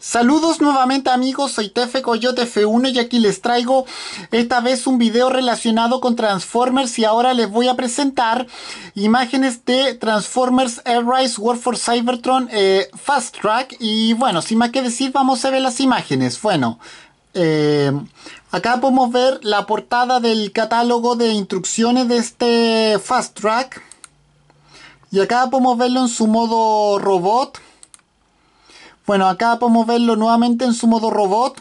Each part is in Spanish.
Saludos nuevamente amigos, soy Tefe Coyote F1 y aquí les traigo esta vez un video relacionado con Transformers y ahora les voy a presentar imágenes de Transformers Rise War for Cybertron eh, Fast Track y bueno, sin más que decir vamos a ver las imágenes. Bueno, eh, acá podemos ver la portada del catálogo de instrucciones de este Fast Track y acá podemos verlo en su modo robot bueno, acá podemos verlo nuevamente en su modo robot.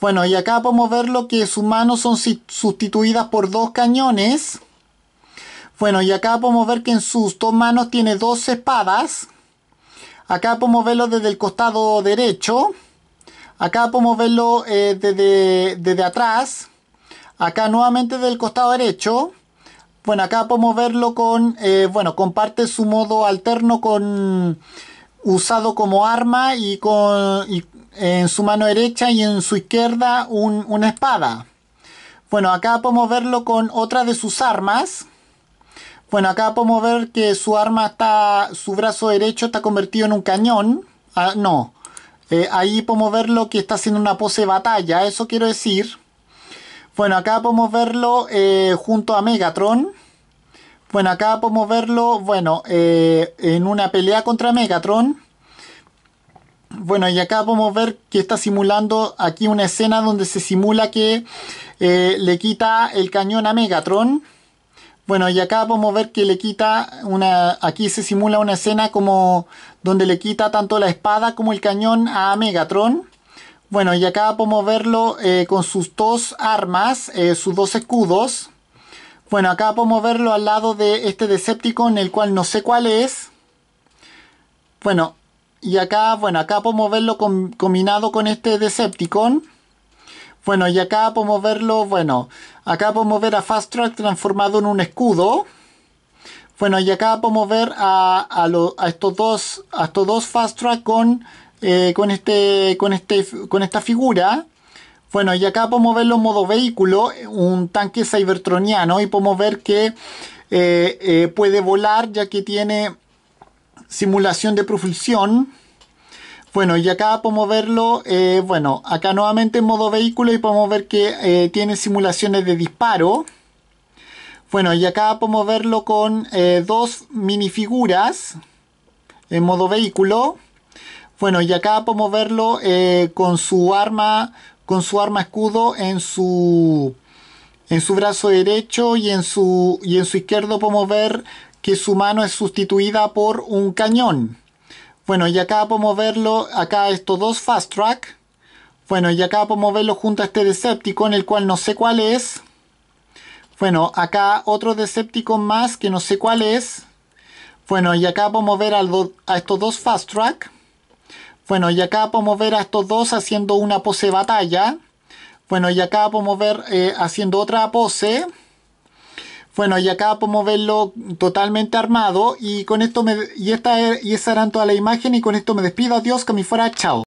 Bueno, y acá podemos verlo que sus manos son sustituidas por dos cañones. Bueno, y acá podemos ver que en sus dos manos tiene dos espadas. Acá podemos verlo desde el costado derecho. Acá podemos verlo eh, desde, atrás. Acá nuevamente desde el costado derecho. Bueno, acá podemos verlo con, eh, bueno, comparte su modo alterno con, usado como arma y con en su mano derecha y en su izquierda un, una espada. Bueno, acá podemos verlo con otra de sus armas. Bueno, acá podemos ver que su arma está, su brazo derecho está convertido en un cañón. Ah, no, eh, ahí podemos verlo que está haciendo una pose de batalla, eso quiero decir. Bueno, acá podemos verlo eh, junto a Megatron. Bueno, acá podemos verlo, bueno, eh, en una pelea contra Megatron. Bueno, y acá podemos ver que está simulando aquí una escena donde se simula que eh, le quita el cañón a Megatron. Bueno, y acá podemos ver que le quita una... Aquí se simula una escena como donde le quita tanto la espada como el cañón a Megatron. Bueno, y acá podemos verlo eh, con sus dos armas, sus dos escudos. Bueno, acá podemos verlo al lado de este Decepticon, el cual no sé cuál es. Bueno, y acá, bueno, acá podemos verlo combinado con este Decepticon. Bueno, y acá podemos verlo, bueno, acá podemos ver a Fast Track transformado en un escudo. Bueno, y acá podemos ver a, estos dos, a estos dos Fast Track con, eh, con, este, con, este, con esta figura. Bueno, y acá podemos verlo en modo vehículo, un tanque cybertroniano, y podemos ver que eh, eh, puede volar ya que tiene simulación de propulsión. Bueno, y acá podemos verlo, eh, bueno, acá nuevamente en modo vehículo y podemos ver que tiene simulaciones de disparo. Bueno, y acá podemos verlo con dos minifiguras en modo vehículo. Bueno, y acá podemos verlo con su arma, con su arma escudo en su en su brazo derecho y en su y en su izquierdo podemos ver que su mano es sustituida por un cañón. Bueno, y acá podemos verlo, acá estos dos fast track. Bueno, y acá podemos verlo junto a este en el cual no sé cuál es. Bueno, acá otro deséptico más que no sé cuál es. Bueno, y acá podemos ver a estos dos fast track. Bueno, y acá podemos ver a estos dos haciendo una pose batalla. Bueno, y acá podemos ver eh, haciendo otra pose. Bueno, y acá podemos verlo totalmente armado. Y con esto me, y esta e, y esa eran toda la imagen. Y con esto me despido. Adiós, que me fuera. Chao.